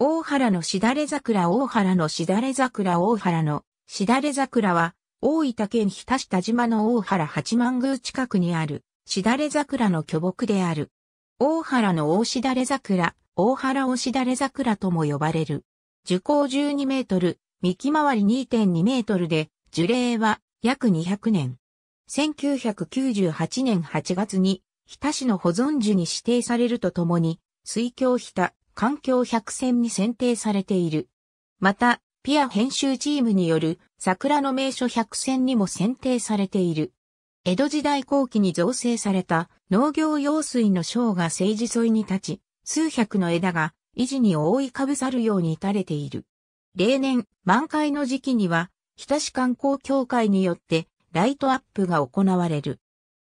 大原のしだれ桜大原のしだれ桜大原のしだれ桜は大分県日田市田島の大原八幡宮近くにあるしだれ桜の巨木である。大原の大しだれ桜、大原おしだれ桜とも呼ばれる。樹高12メートル、幹回り2.2メートルで、樹齢は約200年。1998年8月に日田市の保存樹に指定されるとともに、水郷日田、環境百選に選定されている。また、ピア編集チームによる桜の名所百選にも選定されている。江戸時代後期に造成された農業用水の章が政治沿いに立ち、数百の枝が維持に覆いかぶさるように垂れている。例年、満開の時期には、日田市観光協会によってライトアップが行われる。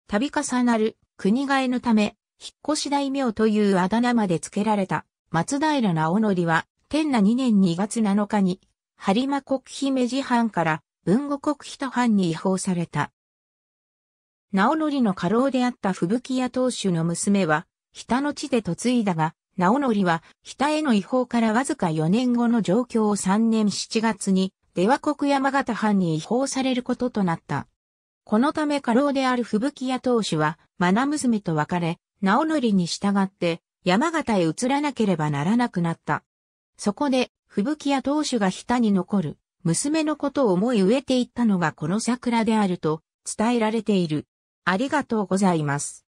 度重なる国替えのため、引っ越し大名というあだ名まで付けられた松平直則は、天那2年2月7日に、播磨国姫路藩から文後国人藩に違法された。直則の家老であった吹雪屋当主の娘は、北の地で嫁いだが、直則は北への違法からわずか4年後の状況を3年7月に、出羽国山形藩に違法されることとなった。このため家老である吹雪屋当主は、愛娘と別れ、直則に従って、山形へ移らなければならなくなった。そこで、吹雪や当主が下に残る、娘のことを思い植えていったのがこの桜であると伝えられている。ありがとうございます。